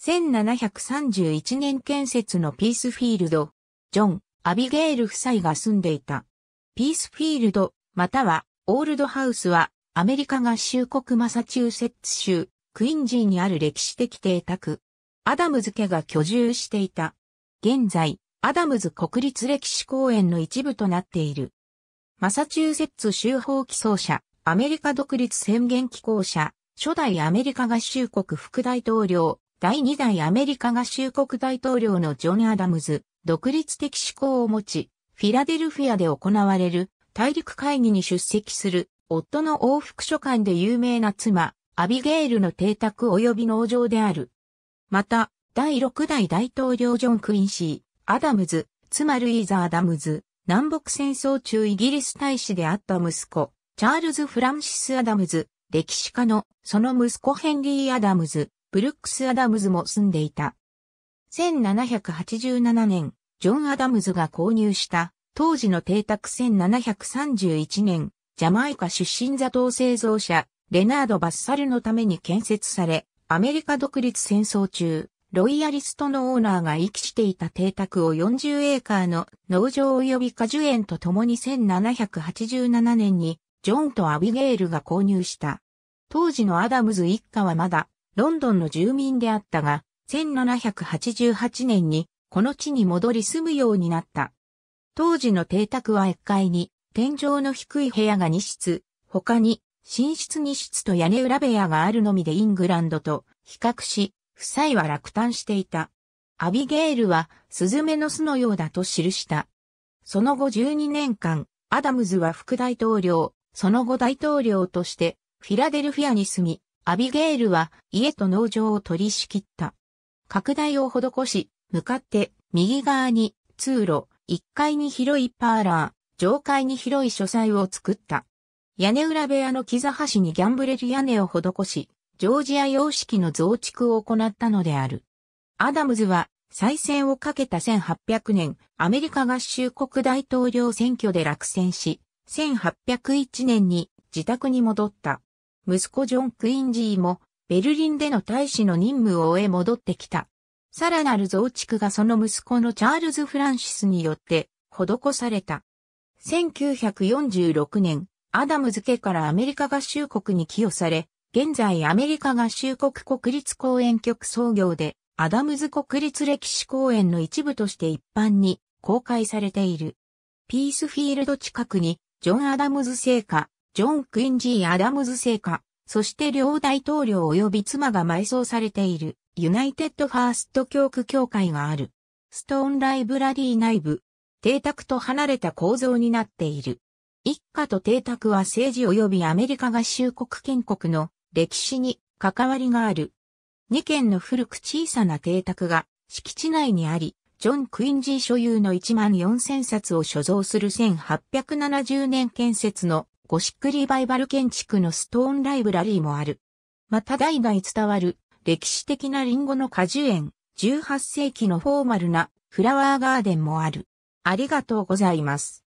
1731年建設のピースフィールド、ジョン、アビゲール夫妻が住んでいた。ピースフィールド、またはオールドハウスは、アメリカ合衆国マサチューセッツ州、クインジーにある歴史的邸宅。アダムズ家が居住していた。現在、アダムズ国立歴史公園の一部となっている。マサチューセッツ州法起草者、アメリカ独立宣言機構者、初代アメリカ合衆国副大統領、第2代アメリカ合衆国大統領のジョン・アダムズ、独立的思考を持ち、フィラデルフィアで行われる大陸会議に出席する夫の往復書簡で有名な妻、アビゲールの邸宅及び農場である。また、第6代大統領ジョン・クインシー、アダムズ、妻ルイーザ・アダムズ、南北戦争中イギリス大使であった息子、チャールズ・フランシス・アダムズ、歴史家のその息子ヘンリー・アダムズ、ブルックス・アダムズも住んでいた。1787年、ジョン・アダムズが購入した当時の邸宅1731年、ジャマイカ出身座頭製造者、レナード・バッサルのために建設され、アメリカ独立戦争中、ロイヤリストのオーナーが生きしていた邸宅を40エーカーの農場及び果樹園と共に1787年にジョンとアビゲールが購入した。当時のアダムズ一家はまだロンドンの住民であったが、1788年にこの地に戻り住むようになった。当時の邸宅は1階に天井の低い部屋が2室、他に寝室2室と屋根裏部屋があるのみでイングランドと比較し、夫妻は落胆していた。アビゲールはスズメの巣のようだと記した。その後12年間、アダムズは副大統領、その後大統領としてフィラデルフィアに住み、アビゲールは家と農場を取り仕切った。拡大を施し、向かって右側に通路、1階に広いパーラー、上階に広い書斎を作った。屋根裏部屋の木座端にギャンブレル屋根を施し、ジョージア様式の増築を行ったのである。アダムズは再選をかけた1800年、アメリカ合衆国大統領選挙で落選し、1801年に自宅に戻った。息子ジョン・クインジーも、ベルリンでの大使の任務を終え戻ってきた。さらなる増築がその息子のチャールズ・フランシスによって施された。1946年、アダムズ家からアメリカ合衆国に寄与され、現在アメリカ合衆国国立公園局創業で、アダムズ国立歴史公園の一部として一般に公開されている。ピースフィールド近くに、ジョン・アダムズ製菓、ジョン・クインジー・アダムズ製菓、そして両大統領及び妻が埋葬されている、ユナイテッド・ファースト教区協会がある。ストーンライブラリー内部、邸宅と離れた構造になっている。一家と邸宅は政治及びアメリカ合衆国建国の歴史に関わりがある。2軒の古く小さな邸宅が敷地内にあり、ジョン・クインジー所有の1万4000冊を所蔵する1870年建設のゴシックリバイバル建築のストーンライブラリーもある。また代々伝わる歴史的なリンゴの果樹園、18世紀のフォーマルなフラワーガーデンもある。ありがとうございます。